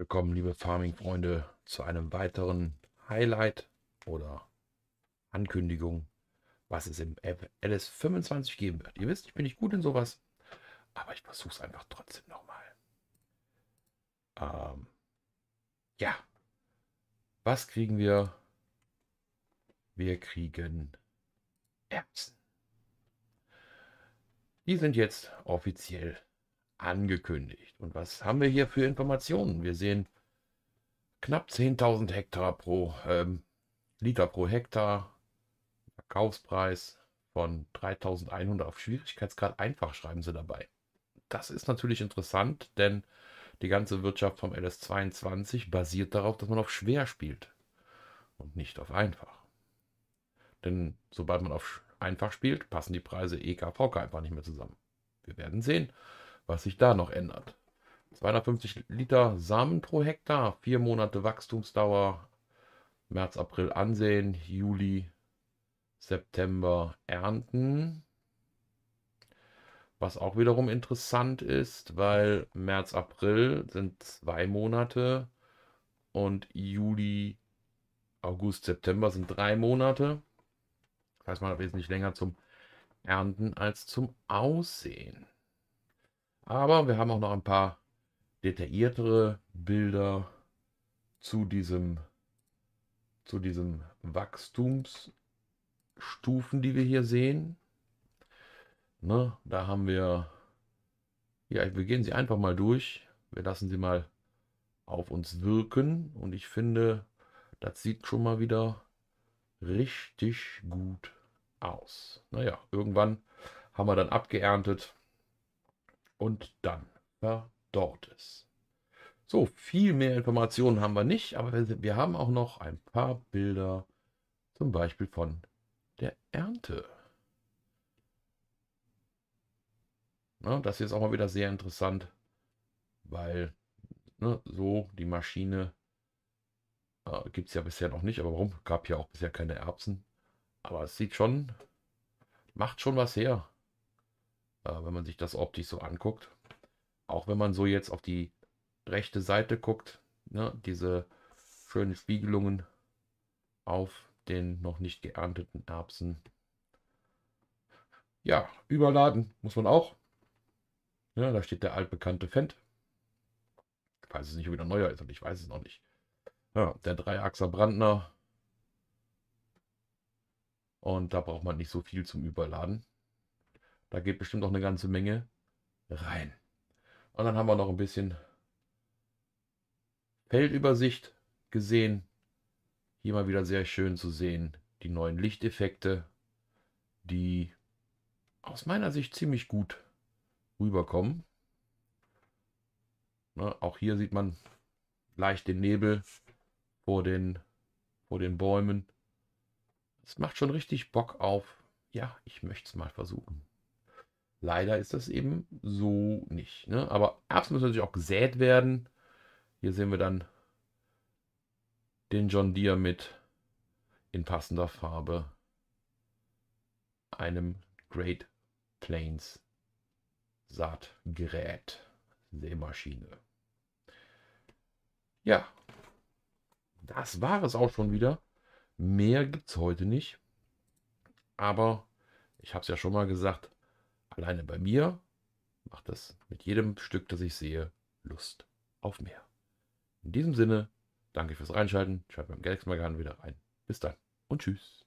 Willkommen, liebe Farming-Freunde, zu einem weiteren Highlight oder Ankündigung, was es im LS25 geben wird. Ihr wisst, ich bin nicht gut in sowas, aber ich versuche es einfach trotzdem nochmal. Ähm, ja, was kriegen wir? Wir kriegen Erbsen. Die sind jetzt offiziell angekündigt. Und was haben wir hier für Informationen? Wir sehen knapp 10.000 Hektar pro ähm, Liter pro Hektar, Verkaufspreis von 3.100 auf Schwierigkeitsgrad einfach schreiben sie dabei. Das ist natürlich interessant, denn die ganze Wirtschaft vom LS22 basiert darauf, dass man auf schwer spielt und nicht auf einfach. Denn sobald man auf einfach spielt, passen die Preise EKVK einfach nicht mehr zusammen. Wir werden sehen, was sich da noch ändert. 250 Liter Samen pro Hektar, vier Monate Wachstumsdauer, März, April ansehen, Juli, September ernten. Was auch wiederum interessant ist, weil März, April sind zwei Monate und Juli, August, September sind drei Monate. Das heißt, man hat wesentlich länger zum Ernten als zum Aussehen. Aber wir haben auch noch ein paar detailliertere Bilder zu diesem zu diesem Wachstumsstufen, die wir hier sehen. Ne, da haben wir, ja, wir gehen sie einfach mal durch. Wir lassen sie mal auf uns wirken und ich finde, das sieht schon mal wieder richtig gut aus. Naja, irgendwann haben wir dann abgeerntet und dann verdorrt es. So, viel mehr Informationen haben wir nicht, aber wir, haben auch noch ein paar Bilder, zum Beispiel von der Ernte. Na, das ist auch mal wieder sehr interessant, weil ne, so die Maschine äh, gibt es ja bisher noch nicht, aber warum? Gab ja auch bisher keine Erbsen. Aber es sieht schon, macht schon was her äh, wenn man sich das optisch so anguckt. Auch wenn man so jetzt auf die rechte Seite guckt, ne, diese schönen Spiegelungen auf den noch nicht geernteten Erbsen. Ja, überladen muss man auch. Ja, ne, da steht der altbekannte Fendt. Ich weiß es nicht ob wieder neuer ist, und ich weiß es noch nicht. Ja, der Dreiachser Brandner. Und da braucht man nicht so viel zum Überladen. Da geht bestimmt noch eine ganze Menge rein. Und dann haben wir noch ein bisschen Feldübersicht gesehen. Hier mal wieder sehr schön zu sehen. Die neuen Lichteffekte, die aus meiner Sicht ziemlich gut rüberkommen. Ne, auch hier sieht man leicht den Nebel vor den, vor den Bäumen. Es macht schon richtig Bock auf. Ja, ich möchte es mal versuchen. Leider ist das eben so nicht. Ne? Aber Erbsen müssen natürlich auch gesät werden. Hier sehen wir dann den John Deere mit in passender Farbe einem Great Plains Saatgerät, Seemaschine. Ja, das war es auch schon wieder. Mehr gibt es heute nicht. Aber ich habe es ja schon mal gesagt, alleine bei mir macht das mit jedem Stück, das ich sehe, Lust auf mehr. In diesem Sinne, danke fürs Reinschalten. Schaut beim nächsten Mal gerne wieder rein. Bis dann und tschüss.